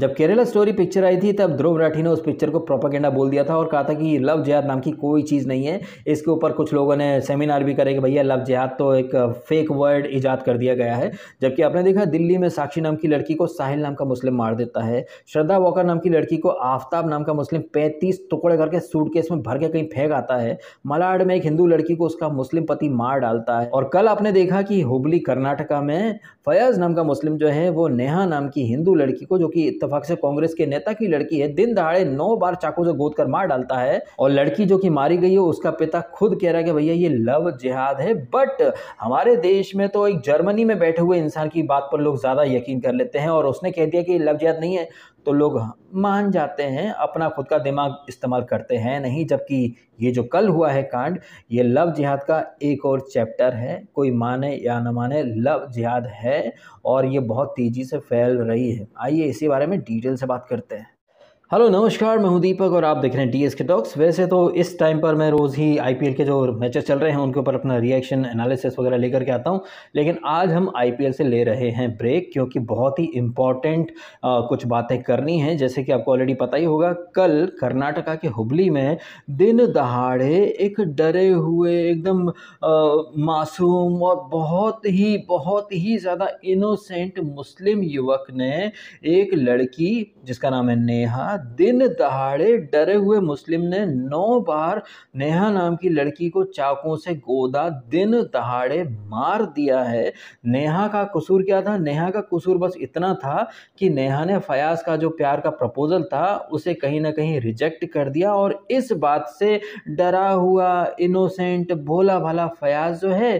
जब Kerala story picture आई थी तब ध्रुव राठी ने उस पिक्चर को प्रोपागेंडा बोल दिया था और कहा था कि लव जिहाद नाम की कोई चीज़ नहीं है इसके ऊपर कुछ लोगों ने सेमिनार भी करे कि भैया लव जिहाद तो एक फेक वर्ड ईजाद कर दिया गया है जबकि आपने देखा दिल्ली में साक्षी नाम की लड़की को साहिल नाम का मुस्लिम मार देता है श्रद्धा वॉकर नाम की लड़की को आफ्ताब नाम का मुस्लिम पैंतीस टुकड़े करके सूटकेस में भर के कहीं फेंक आता है मलाड में एक हिंदू लड़की को उसका मुस्लिम पति मार डालता है और कल आपने देखा कि हुबली कर्नाटका में फयाज नाम का मुस्लिम जो है वो नेहा नाम की हिंदू लड़की को जो कि इतफाक से कांग्रेस के नेता की लड़की है दिन दहाड़े नौ बार चाकू से गोद कर मार डालता है और लड़की जो कि मारी गई है उसका पिता खुद कह रहा है कि भैया ये लव जिहाद है बट हमारे देश में तो एक जर्मनी में बैठे हुए इंसान की बात पर लोग ज़्यादा यकीन कर लेते हैं और उसने कह दिया कि लव जिहाद नहीं है तो लोग मान जाते हैं अपना खुद का दिमाग इस्तेमाल करते हैं नहीं जबकि ये जो कल हुआ है कांड ये लव जिहाद का एक और चैप्टर है कोई माने या न माने लव जिहाद है और ये बहुत तेज़ी से फैल रही है आइए इसी बारे में डिटेल से बात करते हैं हेलो नमस्कार मैं हूं दीपक और आप देख रहे हैं टी एस के टॉक्स वैसे तो इस टाइम पर मैं रोज़ ही आईपीएल के जो मैचेस चल रहे हैं उनके ऊपर अपना रिएक्शन एनालिसिस वगैरह लेकर के आता हूं लेकिन आज हम आईपीएल से ले रहे हैं ब्रेक क्योंकि बहुत ही इम्पॉर्टेंट कुछ बातें करनी हैं जैसे कि आपको ऑलरेडी पता ही होगा कल कर्नाटका के हुबली में दिन दहाड़े एक डरे हुए एकदम मासूम और बहुत ही बहुत ही ज़्यादा इनोसेंट मुस्लिम युवक ने एक लड़की जिसका नाम है नेहा दिन दहाड़े डरे हुए मुस्लिम ने नौ बार नेहा नाम की लड़की को चाकू से गोदा दिन दहाड़े मार दिया है नेहा का कसूर क्या था नेहा का कसूर बस इतना था कि नेहा ने फयाज का जो प्यार का प्रपोजल था उसे कहीं ना कहीं रिजेक्ट कर दिया और इस बात से डरा हुआ इनोसेंट भोला भाला फयाज जो है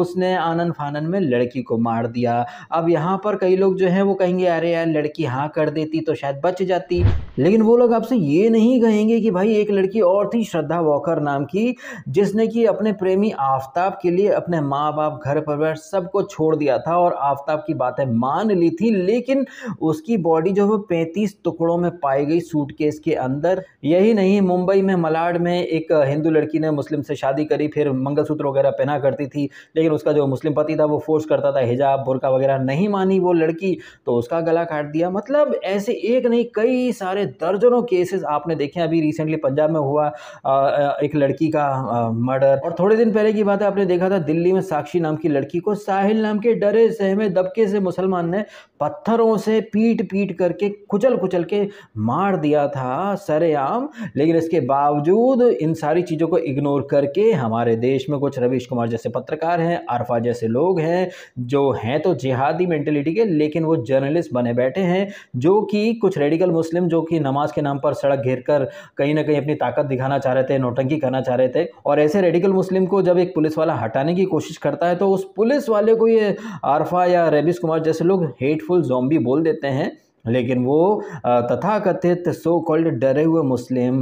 उसने आनंद फानन में लड़की को मार दिया अब यहाँ पर कई लोग जो हैं वो कहेंगे अरे यार लड़की हाँ कर देती तो शायद बच जाती लेकिन वो लोग आपसे ये नहीं कहेंगे कि भाई एक लड़की और थी श्रद्धा वॉकर नाम की जिसने कि अपने प्रेमी आफ्ताब के लिए अपने माँ बाप घर परिवार सबको छोड़ दिया था और आफ्ताब की बातें मान ली थी लेकिन उसकी बॉडी जो है पैंतीस टुकड़ों में पाई गई सूटकेस के अंदर यही नहीं मुंबई में मलाड में एक हिंदू लड़की ने मुस्लिम से शादी करी फिर मंगलसूत्र वगैरह पहना करती थी लेकिन उसका जो मुस्लिम पति था वो फोर्स करता था हिजाब बुरका वगैरह नहीं मानी वो लड़की तो उसका गला काट दिया मतलब ऐसे एक नहीं कई सारे दर्जनों केसेस आपने देखे अभी रिसेंटली पंजाब में हुआ एक लड़की का मर्डर और थोड़े दिन पहले की बात है आपने देखा था दिल्ली में साक्षी नाम की लड़की को साहिल नाम के डरे सहमे दबके से मुसलमान ने पत्थरों से पीट पीट करके कुचल कुचल के मार दिया था सरेआम लेकिन इसके बावजूद इन सारी चीज़ों को इग्नोर करके हमारे देश में कुछ रवीश कुमार जैसे पत्रकार हैं आरफा जैसे लोग हैं जो हैं तो जिहादी मेंटेलिटी के लेकिन वो जर्नलिस्ट बने बैठे हैं जो कि कुछ रेडिकल मुस्लिम जो कि नमाज के नाम पर सड़क घेर कर कहीं ना कहीं अपनी ताकत दिखाना चाह रहे थे नोटंकी करना चाह रहे थे और ऐसे रेडिकल मुस्लिम को जब एक पुलिस वाला हटाने की कोशिश करता है तो उस पुलिस वाले को ये आरफा या रेबिस कुमार जैसे लोग हेटफुल जोम्बी बोल देते हैं लेकिन वो तथाकथित सो कॉल्ड डरे हुए मुस्लिम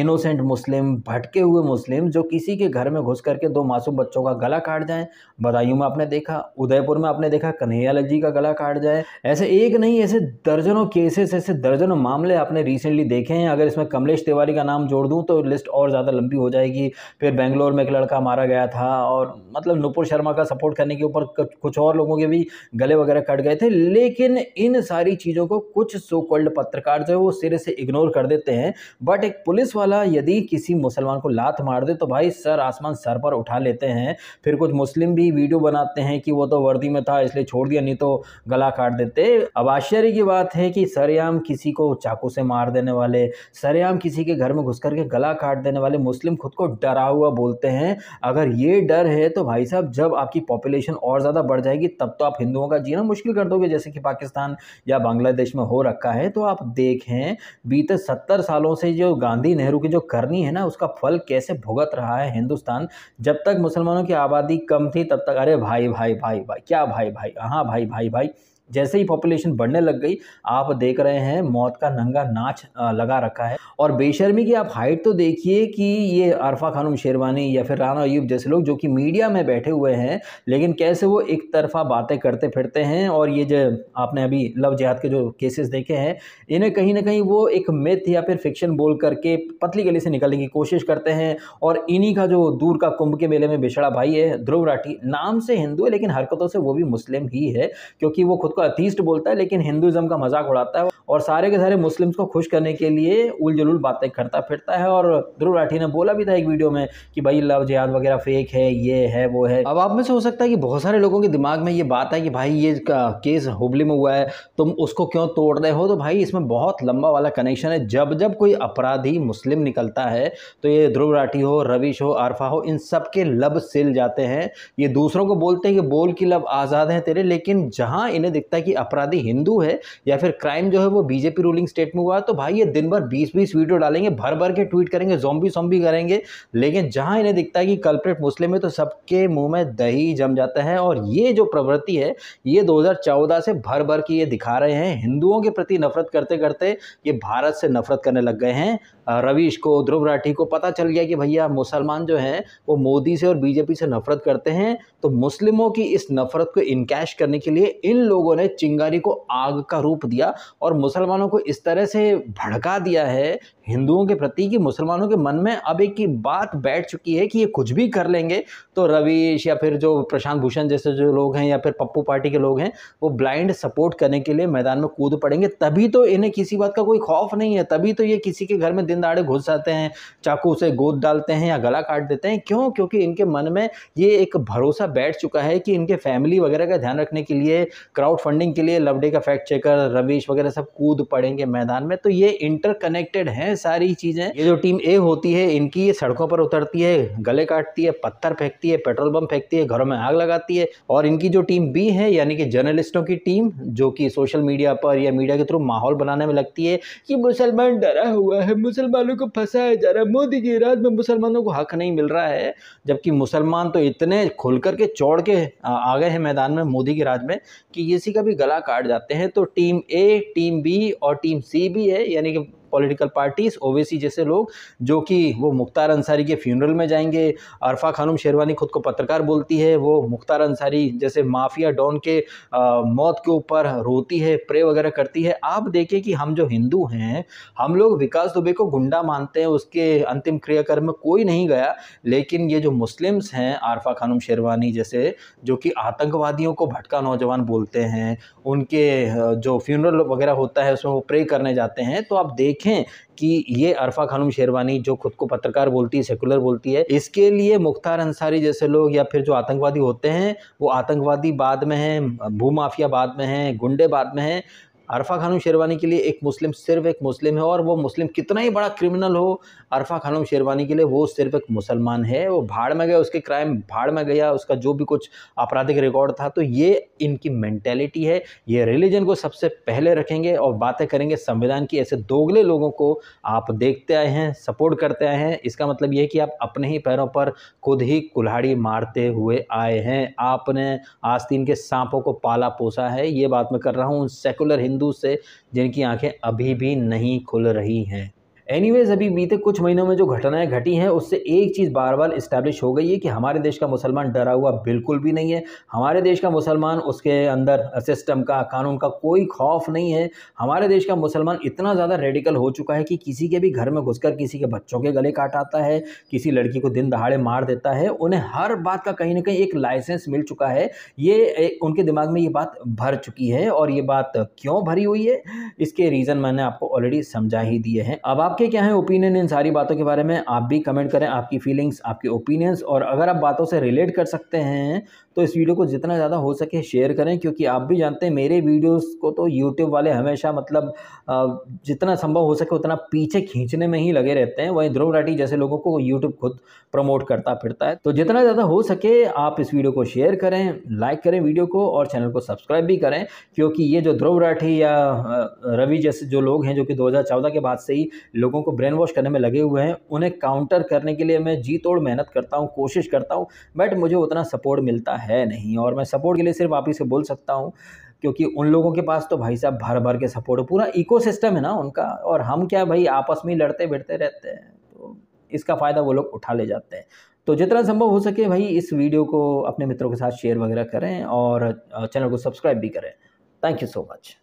इनोसेंट मुस्लिम भटके हुए मुस्लिम जो किसी के घर में घुस करके दो मासूम बच्चों का गला काट जाएं बदायूं में आपने देखा उदयपुर में आपने देखा कन्हैया जी का गला काट जाए ऐसे एक नहीं ऐसे दर्जनों केसेस ऐसे दर्जनों मामले आपने रिसेंटली देखे हैं अगर इसमें कमलेश तिवारी का नाम जोड़ दूँ तो लिस्ट और ज़्यादा लंबी हो जाएगी फिर बेंगलोर में एक लड़का मारा गया था और मतलब नुपुर शर्मा का सपोर्ट करने के ऊपर कुछ और लोगों के भी गले वगैरह कट गए थे लेकिन इन सारी सारी चीज़ों को कुछ सो कॉल्ड पत्रकार जो है वो सिरे से इग्नोर कर देते हैं बट एक पुलिस वाला यदि किसी मुसलमान को लात मार दे तो भाई सर आसमान सर पर उठा लेते हैं फिर कुछ मुस्लिम भी वीडियो बनाते हैं कि वो तो वर्दी में था इसलिए छोड़ दिया नहीं तो गला काट देते अब आश्चर्य की बात है कि सरेआम किसी को चाकू से मार देने वाले सरेआम किसी के घर में घुस करके गला काट देने वाले मुस्लिम खुद को डरा हुआ बोलते हैं अगर ये डर है तो भाई साहब जब आपकी पॉपुलेशन और ज़्यादा बढ़ जाएगी तब तो आप हिंदुओं का जीना मुश्किल कर दोगे जैसे कि पाकिस्तान या बांग्लादेश में हो रखा है तो आप देखें बीते सत्तर सालों से जो गांधी नेहरू की जो करनी है ना उसका फल कैसे भुगत रहा है हिंदुस्तान जब तक मुसलमानों की आबादी कम थी तब तक अरे भाई भाई भाई भाई क्या भाई भाई हाँ भाई भाई भाई, भाई जैसे ही पॉपुलेशन बढ़ने लग गई आप देख रहे हैं मौत का नंगा नाच लगा रखा है और बेशर्मी की आप हाइट तो देखिए कि ये अरफा खानम शेरवानी या फिर राना अयूब जैसे लोग जो कि मीडिया में बैठे हुए हैं लेकिन कैसे वो एक तरफा बातें करते फिरते हैं और ये जो आपने अभी लव जिहाद के जो केसेस देखे हैं इन्हें कहीं ना कहीं वो एक मिथ या फिर फिक्शन बोल करके पतली गली से निकलने की कोशिश करते हैं और इन्हीं का जो दूर का कुंभ के मेले में बिछड़ा भाई है ध्रुव राठी नाम से हिंदू है लेकिन हरकतों से वो भी मुस्लिम ही है क्योंकि वो खुद को अतीस्ट बोलता है लेकिन हिंदुज़म का मजाक उड़ाता है और सारे के सारे मुस्लिम्स को खुश करने के लिए उल जलूल बातें करता फिरता है और ध्रुव राठी ने बोला भी था एक वीडियो में कि भाई लव जिहाद वगैरह फेक है ये है वो है अब आप में से हो सकता है कि बहुत सारे लोगों के दिमाग में ये बात है कि भाई ये केस हुबली में हुआ है तुम उसको क्यों तोड़ रहे हो तो भाई इसमें बहुत लंबा वाला कनेक्शन है जब जब कोई अपराधी मुस्लिम निकलता है तो ये ध्रुव राठी हो रविश हो आरफा हो इन सब के लब सिल जाते हैं ये दूसरों को बोलते हैं कि बोल की लब आज़ाद हैं तेरे लेकिन जहाँ इन्हें देखता है कि अपराधी हिंदू है या फिर क्राइम जो है वो बीजेपी रूलिंग स्टेट में हुआ है तो भाई ये दिन भर बीस बीस वीडियो डालेंगे भर भर के ट्वीट करेंगे जॉम्बी सोम्बी करेंगे लेकिन जहाँ इन्हें दिखता है कि कल्प्रेट मुस्लिम है तो सबके मुँह में दही जम जाता है और ये जो प्रवृत्ति है ये दो से भर भर की ये दिखा रहे हैं हिंदुओं के प्रति नफरत करते करते ये भारत से नफरत करने लग गए हैं रवीश को ध्रुव राठी को पता चल गया कि भैया मुसलमान जो हैं वो मोदी से और बीजेपी से नफरत करते हैं तो मुस्लिमों की इस नफरत को इनकैश करने के लिए इन लोगों ने ने चिंगारी को आग का रूप दिया और मुसलमानों को इस तरह से भड़का दिया है हिंदुओं के प्रति कि मुसलमानों के मन में अब एक बात बैठ चुकी है कि ये कुछ भी कर लेंगे तो रवीश या फिर जो प्रशांत भूषण जैसे जो लोग हैं या फिर पप्पू पार्टी के लोग हैं वो ब्लाइंड सपोर्ट करने के लिए मैदान में कूद पड़ेंगे तभी तो इन्हें किसी बात का कोई खौफ नहीं है तभी तो ये किसी के घर में दिन दाड़े घुस जाते हैं चाकू से गोद डालते हैं या गला काट देते हैं क्यों क्योंकि इनके मन में ये एक भरोसा बैठ चुका है कि इनके फैमिली वगैरह का ध्यान रखने के लिए क्राउड फंडिंग के लिए लवडे का फैक्ट चेकर रवीश वगैरह सब कूद पड़ेंगे मैदान में तो ये इंटरकनेक्टेड हैं सारी चीज़ें ये जो टीम ए होती है इनकी ये सड़कों पर उतरती है गले काटती है पत्थर फेंकती है पेट्रोल पंप फेंकती है घरों में आग लगाती है और इनकी जो टीम बी है यानी कि जर्नलिस्टों की टीम जो कि सोशल मीडिया पर या मीडिया के थ्रू माहौल बनाने में लगती है कि मुसलमान डरा हुआ है मुसलमानों को फंसाया जा रहा है मोदी जी राज में मुसलमानों को हक नहीं मिल रहा है जबकि मुसलमान तो इतने खुल करके चौड़ के आ गए हैं मैदान में मोदी के राज में कि ये किसी का भी गला काट जाते हैं तो टीम ए टीम बी और टीम सी भी है यानी कि पॉलिटिकल पार्टीज़ ओवेसी जैसे लोग जो कि वो मुख्तार अंसारी के फ्यूनरल में जाएंगे अरफा खानम शेरवानी खुद को पत्रकार बोलती है वो मुख्तार अंसारी जैसे माफिया डॉन के आ, मौत के ऊपर रोती है प्रे वगैरह करती है आप देखें कि हम जो हिंदू हैं हम लोग विकास दुबे को गुंडा मानते हैं उसके अंतिम क्रियाकर्म में कोई नहीं गया लेकिन ये जो मुस्लिम्स हैं आरफा खानम शेरवानी जैसे जो कि आतंकवादियों को भटका नौजवान बोलते हैं उनके जो फ्यूनरल वगैरह होता है उसमें वो प्रे करने जाते हैं तो आप देख देखें कि ये अरफा खानम शेरवानी जो खुद को पत्रकार बोलती है सेकुलर बोलती है इसके लिए मुख्तार अंसारी जैसे लोग या फिर जो आतंकवादी होते हैं वो आतंकवादी बाद में हैं भूमाफिया बाद में हैं गुंडे बाद में हैं अरफा खानम शेरवानी के लिए एक मुस्लिम सिर्फ एक मुस्लिम है और वो मुस्लिम कितना ही बड़ा क्रिमिनल हो अरफा खानम शेरवानी के लिए वो सिर्फ एक मुसलमान है वो भाड़ में गया उसके क्राइम भाड़ में गया उसका जो भी कुछ आपराधिक रिकॉर्ड था तो ये इनकी मैंटेलिटी है ये रिलीजन को सबसे पहले रखेंगे और बातें करेंगे संविधान की ऐसे दोगले लोगों को आप देखते आए हैं सपोर्ट करते आए हैं इसका मतलब ये कि आप अपने ही पैरों पर खुद ही कुल्हाड़ी मारते हुए आए हैं आपने आस्तीन के सांपों को पाला पोसा है ये बात मैं कर रहा हूँ उन सेकुलर हिंदू हिंदू से जिनकी आंखें अभी भी नहीं खुल रही हैं एनीवेज अभी बीते कुछ महीनों में जो घटनाएं घटी हैं उससे एक चीज़ बार बार इस्टेब्लिश हो गई है कि हमारे देश का मुसलमान डरा हुआ बिल्कुल भी नहीं है हमारे देश का मुसलमान उसके अंदर सिस्टम का कानून का कोई खौफ नहीं है हमारे देश का मुसलमान इतना ज़्यादा रेडिकल हो चुका है कि किसी के भी घर में घुसकर किसी के बच्चों के गले काट आता है किसी लड़की को दिन दहाड़े मार देता है उन्हें हर बात का कहीं ना कहीं एक लाइसेंस मिल चुका है ये उनके दिमाग में ये बात भर चुकी है और ये बात क्यों भरी हुई है इसके रीज़न मैंने आपको ऑलरेडी समझा ही दिए हैं अब आप आपके क्या है ओपिनियन इन सारी बातों के बारे में आप भी कमेंट करें आपकी फीलिंग्स आपके ओपिनियंस और अगर आप बातों से रिलेट कर सकते हैं तो इस वीडियो को जितना ज़्यादा हो सके शेयर करें क्योंकि आप भी जानते हैं मेरे वीडियोस को तो यूट्यूब वाले हमेशा मतलब जितना संभव हो सके उतना पीछे खींचने में ही लगे रहते हैं वहीं ध्रुव राठी जैसे लोगों को यूट्यूब खुद प्रमोट करता फिरता है तो जितना ज़्यादा हो सके आप इस वीडियो को शेयर करें लाइक करें वीडियो को और चैनल को सब्सक्राइब भी करें क्योंकि ये जो ध्रुव राठी या रवि जैसे जो लोग हैं जो कि दो के बाद से ही लोगों को ब्रेन वॉश करने में लगे हुए हैं उन्हें काउंटर करने के लिए मैं जी तोड़ मेहनत करता हूँ कोशिश करता हूँ बट मुझे उतना सपोर्ट मिलता है नहीं और मैं सपोर्ट के लिए सिर्फ आप ही से बोल सकता हूँ क्योंकि उन लोगों के पास तो भाई साहब भर भर के सपोर्ट पूरा इको है ना उनका और हम क्या भाई आपस में लड़ते बिड़ते रहते हैं तो इसका फ़ायदा वो लोग उठा ले जाते हैं तो जितना संभव हो सके भाई इस वीडियो को अपने मित्रों के साथ शेयर वगैरह करें और चैनल को सब्सक्राइब भी करें थैंक यू सो मच